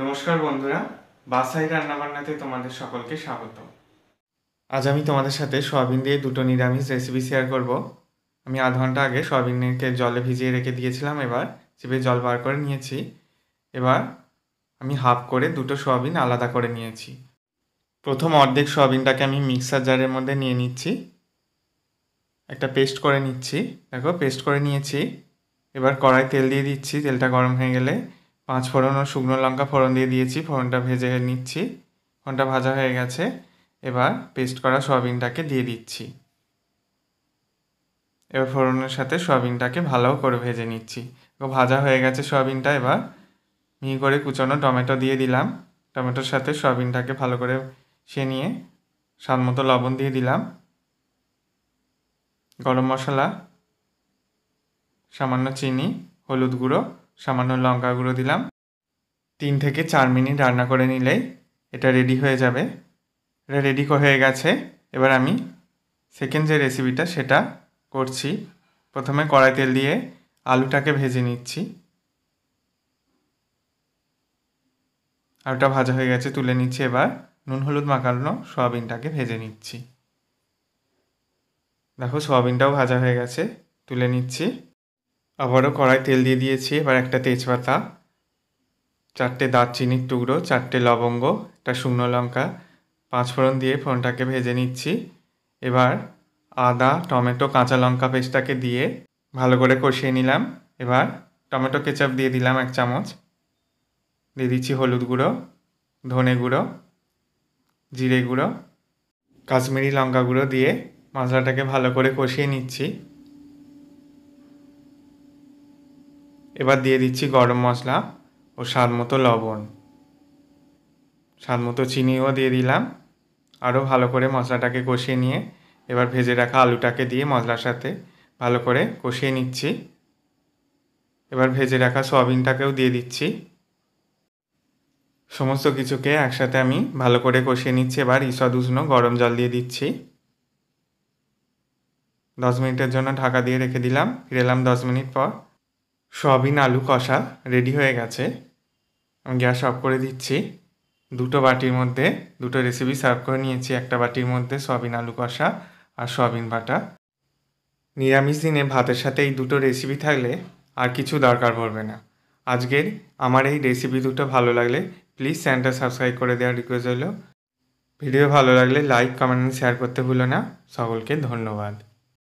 নমস্কার বন্ধুরা বাসাই রান্নাবান্নাতে তোমাদের সকলকে স্বাগত আজ আমি তোমাদের সাথে সয়াবিন দিয়ে দুটো নিরামিষ রেসিপি শেয়ার করব আমি আধ ঘন্টা আগে সয়াবিনকে জলে ভিজিয়ে রেখে দিয়েছিলাম এবার চিপে জল বার করে নিয়েছি এবার আমি হাফ করে দুটো সয়াবিন আলাদা করে নিয়েছি প্রথম অর্ধেক সয়াবিনটাকে আমি মিক্সার জারের মধ্যে নিয়ে নিচ্ছি একটা পেস্ট করে নিচ্ছি দেখো পেস্ট করে নিয়েছি এবার কড়াই তেল দিয়ে দিচ্ছি তেলটা গরম হয়ে গেলে পাঁচ ফোড়ন ও শুকনো লঙ্কা ফোড়ন দিয়ে দিয়েছি ফোড়নটা ভেজে নিচ্ছি ফোড়নটা ভাজা হয়ে গেছে এবার পেস্ট করা সয়াবিনটাকে দিয়ে দিচ্ছি এবার ফোড়নের সাথে সয়াবিনটাকে ভালো করে ভেজে নিচ্ছি ভাজা হয়ে গেছে সয়াবিনটা এবার মিহি করে কুচানো টমেটো দিয়ে দিলাম টমেটোর সাথে সয়াবিনটাকে ভালো করে সে নিয়ে স্বাদ মতো লবণ দিয়ে দিলাম গরম মশলা সামান্য চিনি হলুদ গুঁড়ো সামান্য লঙ্কা গুঁড়ো দিলাম তিন থেকে চার মিনিট রান্না করে নিলেই এটা রেডি হয়ে যাবে এটা রেডি হয়ে গেছে এবার আমি সেকেন্ড যে রেসিপিটা সেটা করছি প্রথমে কড়াই তেল দিয়ে আলুটাকে ভেজে নিচ্ছি আলুটা ভাজা হয়ে গেছে তুলে নিচ্ছি এবার নুন হলুদ মাখানো সয়াবিনটাকে ভেজে নিচ্ছি দেখো সয়াবিনটাও ভাজা হয়ে গেছে তুলে নিচ্ছি আবারও কড়াই তেল দিয়ে দিয়েছি এবার একটা তেজপাতা চারটে দারচিনির টুকরো চারটে লবঙ্গ একটা শুকনো লঙ্কা পাঁচফোড়ন দিয়ে ফোড়নটাকে ভেজে নিচ্ছি এবার আদা টমেটো কাঁচা লঙ্কা পেস্টটাকে দিয়ে ভালো করে কষিয়ে নিলাম এবার টমেটো কেচাপ দিয়ে দিলাম এক চামচ দিয়ে দিচ্ছি হলুদ গুঁড়ো ধনে গুঁড়ো জিরে গুঁড়ো কাশ্মীরি লঙ্কা গুঁড়ো দিয়ে মশলাটাকে ভালো করে কষিয়ে নিচ্ছি এবার দিয়ে দিচ্ছি গরম মশলা ও স্বাদ মতো লবণ স্বাদ মতো চিনিও দিয়ে দিলাম আরও ভালো করে মশলাটাকে কষিয়ে নিয়ে এবার ভেজে রাখা আলুটাকে দিয়ে মশলার সাথে ভালো করে কষিয়ে নিচ্ছি এবার ভেজে রাখা সয়াবিনটাকেও দিয়ে দিচ্ছি সমস্ত কিছুকে একসাথে আমি ভালো করে কষিয়ে নিচ্ছি এবার ঈষদ উষ্ণ গরম জল দিয়ে দিচ্ছি দশ মিনিটের জন্য ঢাকা দিয়ে রেখে দিলাম ফিরেলাম দশ মিনিট পর সবিন আলু কষা রেডি হয়ে গেছে আমি গ্যাস অফ করে দিচ্ছি দুটো বাটির মধ্যে দুটো রেসিপি সার্ভ করে নিয়েছি একটা বাটির মধ্যে সবিন আলু কষা আর সবিন বাটা নিরামিষ দিনে ভাতের সাথে এই দুটো রেসিপি থাকলে আর কিছু দরকার পড়বে না আজকের আমার এই রেসিপি দুটো ভালো লাগলে প্লিজ চ্যানেলটা সাবস্ক্রাইব করে দেওয়ার রিকোয়েস্ট হলো ভিডিও ভালো লাগলে লাইক কমেন্ট শেয়ার করতে ভুলো না সকলকে ধন্যবাদ